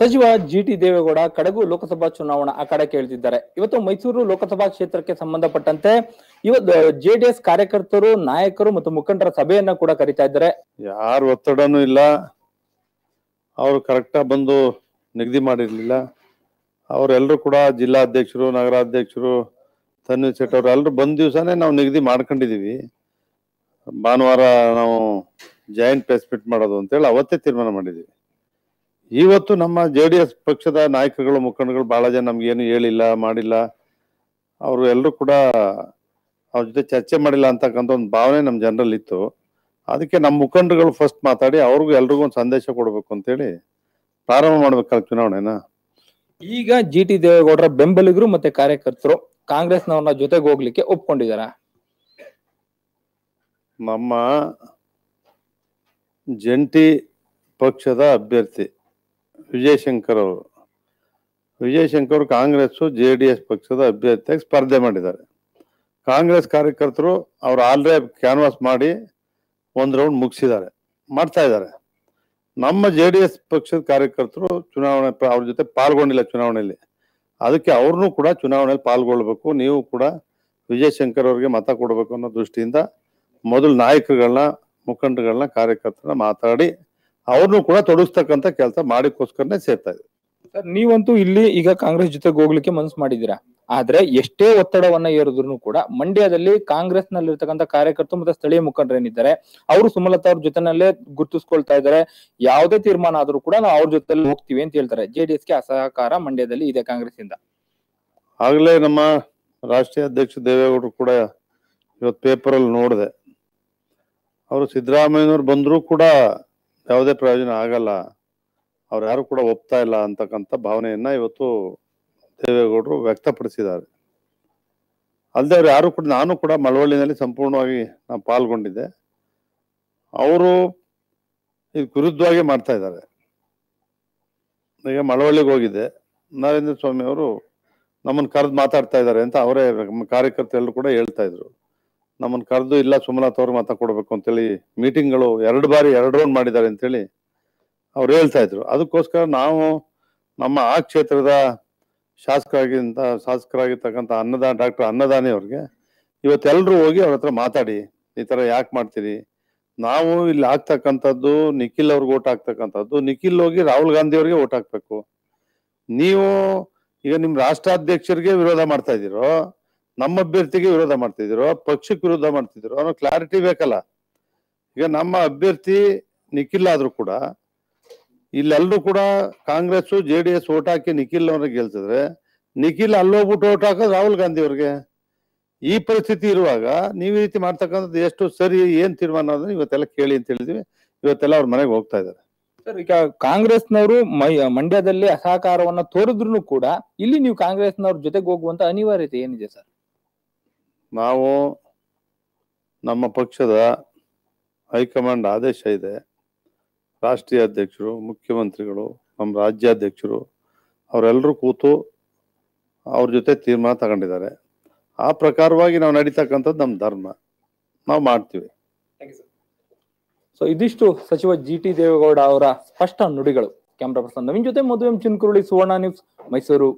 ಸಚಿವ ಟಿ ದೇವೇಗೌಡ ಕಡಗು ಲೋಕಸಭಾ ಚುನಾವಣಾ ಕಡೆ ಕೇಳ್ತಿದ್ದಾರೆ ಇವತ್ತು ಮೈಸೂರು ಲೋಕಸಭಾ ಕ್ಷೇತ್ರಕ್ಕೆ ಸಂಬಂಧಪಟ್ಟಂತೆ ಇವತ್ತು ಜೆಡಿಎಸ್ ಕಾರ್ಯಕರ್ತರು ನಾಯಕರು ಮತ್ತು ಮುಖಂಡರ ಸಭೆಯನ್ನ ಕೂಡ ಕರಿತಾ ಇದ್ದಾರೆ ಯಾರು ಒತ್ತಡನೂ ಇಲ್ಲ ಅವರು ಕರೆಕ್ಟಾಗಿ ಬಂದು ನಿಗದಿ ಮಾಡಿರ್ಲಿಲ್ಲ ಅವರೆಲ್ಲರೂ ಕೂಡ ಜಿಲ್ಲಾಧ್ಯಕ್ಷರು ನಗರಾಧ್ಯಕ್ಷರು ತನ್ವೀರ್ ಶೆಟ್ಟಿ ಅವರು ಎಲ್ಲರೂ ಬಂದ ದಿವಸನೇ ನಾವು ನಿಗದಿ ಮಾಡ್ಕೊಂಡಿದೀವಿ ಭಾನುವಾರ ನಾವು ಜಾಯಿಂಟ್ ಪ್ರೆಸ್ ಮಾಡೋದು ಅಂತೇಳಿ ಅವತ್ತೇ ತೀರ್ಮಾನ ಮಾಡಿದೀವಿ ಇವತ್ತು ನಮ್ಮ ಜೆ ಡಿ ಎಸ್ ಪಕ್ಷದ ನಾಯಕರುಗಳು ಮುಖಂಡಗಳು ಬಹಳ ಜನ ನಮ್ಗೇನು ಹೇಳಿಲ್ಲ ಮಾಡಿಲ್ಲ ಅವರು ಎಲ್ಲರೂ ಕೂಡ ಅವ್ರ ಜೊತೆ ಚರ್ಚೆ ಮಾಡಿಲ್ಲ ಅಂತಕ್ಕಂಥ ಒಂದು ಭಾವನೆ ನಮ್ಮ ಜನರಲ್ಲಿ ಇತ್ತು ಅದಕ್ಕೆ ನಮ್ಮ ಮುಖಂಡಗಳು ಫಸ್ಟ್ ಮಾತಾಡಿ ಅವ್ರಿಗೂ ಎಲ್ರಿಗೂ ಒಂದು ಸಂದೇಶ ಕೊಡಬೇಕು ಅಂತೇಳಿ ಪ್ರಾರಂಭ ಮಾಡ್ಬೇಕಲ್ಲ ಚುನಾವಣೆನ ಈಗ ಜಿ ಟಿ ದೇವೇಗೌಡರ ಬೆಂಬಲಿಗರು ಮತ್ತೆ ಕಾರ್ಯಕರ್ತರು ಕಾಂಗ್ರೆಸ್ನವ್ರನ್ನ ಜೊತೆಗೆ ಹೋಗ್ಲಿಕ್ಕೆ ಒಪ್ಕೊಂಡಿದಾರ ನಮ್ಮ ಜಂಟಿ ಪಕ್ಷದ ಅಭ್ಯರ್ಥಿ ವಿಜಯಶಂಕರ್ ಅವರು Vijayashankar Congress J D S ಪಕ್ಷದ ಅಭ್ಯರ್ಥಿಯಾಗಿ ಸ್ಪರ್ಧೆ ಮಾಡಿದ್ದಾರೆ ಕಾಂಗ್ರೆಸ್ ಕಾರ್ಯಕರ್ತರು ಅವ್ರು ಆಲ್ರೆ ಕ್ಯಾನ್ವಾಸ್ ಮಾಡಿ ಒಂದು ರೌಂಡ್ ಮುಗಿಸಿದ್ದಾರೆ ಮಾಡ್ತಾ ಇದ್ದಾರೆ ನಮ್ಮ ಜೆ ಡಿ ಎಸ್ ಪಕ್ಷದ ಕಾರ್ಯಕರ್ತರು ಚುನಾವಣೆ ಅವ್ರ ಜೊತೆ ಪಾಲ್ಗೊಂಡಿಲ್ಲ ಚುನಾವಣೆಯಲ್ಲಿ ಅದಕ್ಕೆ ಅವ್ರನ್ನೂ ಕೂಡ ಚುನಾವಣೆಯಲ್ಲಿ ಪಾಲ್ಗೊಳ್ಬೇಕು ನೀವು ಕೂಡ ವಿಜಯಶಂಕರ್ ಅವ್ರಿಗೆ ಮತ ಕೊಡಬೇಕು ಅನ್ನೋ ದೃಷ್ಟಿಯಿಂದ ಮೊದಲು ನಾಯಕರುಗಳನ್ನ ಮುಖಂಡಗಳನ್ನ ಕಾರ್ಯಕರ್ತರನ್ನ ಮಾತಾಡಿ ಅವ್ರನ್ನೂ ಕೂಡ ತೊಡಗಿಸ್ತಕ್ಕಂತ ಕೆಲಸ ಮಾಡಿಕೋಸ್ಕರನೇ ಸೇರ್ತಾ ಇದೆ ಸರ್ ನೀವಂತೂ ಇಲ್ಲಿ ಈಗ ಕಾಂಗ್ರೆಸ್ ಜೊತೆಗೆ ಹೋಗ್ಲಿಕ್ಕೆ ಮನಸ್ಸು ಮಾಡಿದೀರ ಆದ್ರೆ ಎಷ್ಟೇ ಒತ್ತಡವನ್ನ ಏರಿದ್ರು ಕೂಡ ಮಂಡ್ಯದಲ್ಲಿ ಕಾಂಗ್ರೆಸ್ ನಲ್ಲಿರ್ತಕ್ಕಂಥ ಕಾರ್ಯಕರ್ತರು ಮತ್ತೆ ಸ್ಥಳೀಯ ಮುಖಂಡರೇನಿದ್ದಾರೆ ಅವರು ಸುಮಲತಾ ಅವ್ರ ಜೊತೆನಲ್ಲೇ ಗುರುತಿಸ್ಕೊಳ್ತಾ ಇದ್ದಾರೆ ಯಾವುದೇ ತೀರ್ಮಾನ ಆದ್ರೂ ಕೂಡ ನಾವು ಅವ್ರ ಜೊತೆ ಹೋಗ್ತೀವಿ ಅಂತ ಹೇಳ್ತಾರೆ ಜೆಡಿಎಸ್ ಗೆ ಅಸಹಕಾರ ಮಂಡ್ಯದಲ್ಲಿ ಇದೆ ಕಾಂಗ್ರೆಸ್ ಇಂದ ಆಗ್ಲೇ ನಮ್ಮ ರಾಷ್ಟ್ರೀಯ ಅಧ್ಯಕ್ಷ ದೇವೇಗೌಡರು ಕೂಡ ಇವತ್ತು ಪೇಪರ್ ಅಲ್ಲಿ ನೋಡಿದೆ ಅವರು ಸಿದ್ದರಾಮಯ್ಯನವ್ರು ಬಂದ್ರು ಕೂಡ ಯಾವುದೇ ಪ್ರಯೋಜನ ಆಗಲ್ಲ ಅವ್ರು ಯಾರು ಕೂಡ ಒಪ್ತಾ ಇಲ್ಲ ಅಂತಕ್ಕಂಥ ಭಾವನೆಯನ್ನ ಇವತ್ತು ದೇವೇಗೌಡರು ವ್ಯಕ್ತಪಡಿಸಿದ್ದಾರೆ ಅಲ್ಲದೆ ಅವ್ರು ಯಾರು ಕೂಡ ನಾನು ಕೂಡ ಮಳವಳ್ಳಿನಲ್ಲಿ ಸಂಪೂರ್ಣವಾಗಿ ನಾನು ಪಾಲ್ಗೊಂಡಿದ್ದೆ ಅವರು ಇದು ವಿರುದ್ಧವಾಗಿ ಮಾಡ್ತಾ ಇದ್ದಾರೆ ಈಗ ಮಳವಳ್ಳಿಗೆ ಹೋಗಿದ್ದೆ ನರೇಂದ್ರ ಸ್ವಾಮಿ ಅವರು ನಮ್ಮನ್ನು ಕರೆದು ಮಾತಾಡ್ತಾ ಇದ್ದಾರೆ ಅಂತ ಅವರೇ ಕಾರ್ಯಕರ್ತರೆಲ್ಲರೂ ಕೂಡ ಹೇಳ್ತಾ ಇದ್ರು ನಮ್ಮನ್ನು ಕರೆದು ಇಲ್ಲ ಸೋಮನಾಥ್ ಅವ್ರಿಗೆ ಮಾತಾಡ್ಕೊಡ್ಬೇಕು ಅಂತೇಳಿ ಮೀಟಿಂಗ್ಗಳು ಎರಡು ಬಾರಿ ಎರಡು ರೌಂಡ್ ಮಾಡಿದ್ದಾರೆ ಅಂತೇಳಿ ಅವ್ರು ಹೇಳ್ತಾ ಇದ್ರು ಅದಕ್ಕೋಸ್ಕರ ನಾವು ನಮ್ಮ ಆ ಕ್ಷೇತ್ರದ ಶಾಸಕರಾಗಿಂತ ಶಾಸಕರಾಗಿರ್ತಕ್ಕಂಥ ಅನ್ನದಾನ ಡಾಕ್ಟರ್ ಅನ್ನದಾನಿ ಅವ್ರಿಗೆ ಇವತ್ತೆಲ್ಲರೂ ಹೋಗಿ ಅವ್ರ ಹತ್ರ ಮಾತಾಡಿ ಈ ಥರ ಯಾಕೆ ಮಾಡ್ತೀರಿ ನಾವು ಇಲ್ಲಿ ಹಾಕ್ತಕ್ಕಂಥದ್ದು ನಿಖಿಲ್ ಅವ್ರಿಗೆ ಓಟ್ ಹಾಕ್ತಕ್ಕಂಥದ್ದು ನಿಖಿಲ್ ಹೋಗಿ ರಾಹುಲ್ ಗಾಂಧಿ ಅವ್ರಿಗೆ ಓಟ್ ಹಾಕ್ಬೇಕು ನೀವು ಈಗ ನಿಮ್ಮ ರಾಷ್ಟ್ರಾಧ್ಯಕ್ಷರಿಗೆ ವಿರೋಧ ಮಾಡ್ತಾ ಇದ್ದೀರೋ ನಮ್ಮ ಅಭ್ಯರ್ಥಿಗೆ ವಿರೋಧ ಮಾಡ್ತಿದ್ರು ಪಕ್ಷಕ್ಕೆ ವಿರೋಧ ಮಾಡ್ತಿದ್ರು ಅನ್ನೋ ಕ್ಲಾರಿಟಿ ಬೇಕಲ್ಲ ಈಗ ನಮ್ಮ ಅಭ್ಯರ್ಥಿ ನಿಖಿಲ್ ಆದ್ರೂ ಕೂಡ ಇಲ್ಲೆಲ್ಲರೂ ಕೂಡ Congress J D S vote ಹಾಕಿ ನಿಖಿಲ್ ಅವ್ರಿಗೆ ಗೆಲ್ತಿದ್ರೆ ನಿಖಿಲ್ ಅಲ್ಲೋಗ್ಬಿಟ್ಟು ಓಟ್ ಹಾಕೋದು ರಾಹುಲ್ ಗಾಂಧಿ ಅವ್ರಿಗೆ ಈ ಪರಿಸ್ಥಿತಿ ಇರುವಾಗ ನೀವು ಈ ರೀತಿ ಮಾಡ್ತಕ್ಕಂಥದ್ದು ಎಷ್ಟು ಸರಿ ಏನ್ ತೀರ್ಮಾನ ಅನ್ನೋದನ್ನ ಇವತ್ತೆಲ್ಲ ಕೇಳಿ ಅಂತ ಹೇಳಿದ್ವಿ ಇವತ್ತೆಲ್ಲ ಅವ್ರ ಮನೆಗೆ ಹೋಗ್ತಾ ಇದ್ದಾರೆ ಸರ್ ಈಗ ಕಾಂಗ್ರೆಸ್ನವರು ಮಂಡ್ಯದಲ್ಲಿ ಅಸಹಕಾರವನ್ನ ತೋರಿದ್ರು ಕೂಡ ಇಲ್ಲಿ ನೀವು ಕಾಂಗ್ರೆಸ್ನವ್ರ ಜೊತೆಗೆ ಹೋಗುವಂತ ಅನಿವಾರ್ಯತೆ ಏನಿದೆ ಸರ್ ನಾವು ನಮ್ಮ ಪಕ್ಷದ ಹೈಕಮಾಂಡ್ ಆದೇಶ ಇದೆ ರಾಷ್ಟ್ರೀಯ ಅಧ್ಯಕ್ಷರು ಮುಖ್ಯಮಂತ್ರಿಗಳು ನಮ್ಮ ರಾಜ್ಯಾಧ್ಯಕ್ಷರು ಅವರೆಲ್ಲರೂ ಕೂತು ಅವ್ರ ಜೊತೆ ತೀರ್ಮಾನ ತಗೊಂಡಿದ್ದಾರೆ ಆ ಪ್ರಕಾರವಾಗಿ ನಾವು ನಡೀತಕ್ಕಂಥದ್ದು ನಮ್ಮ ಧರ್ಮ ನಾವು ಮಾಡ್ತೀವಿ ಸೊ ಇದಿಷ್ಟು ಸಚಿವ ಜಿ ಟಿ ದೇವೇಗೌಡ ಅವರ ಸ್ಪಷ್ಟ ನುಡಿಗಳು ಕ್ಯಾಮ್ರಾ ಪರ್ಸನ್ ನವೀನ್ ಜೊತೆ ಮದುವೆ ಚಿನ್ಕುರುಳಿ ಸುವರ್ಣ ನ್ಯೂಸ್ ಮೈಸೂರು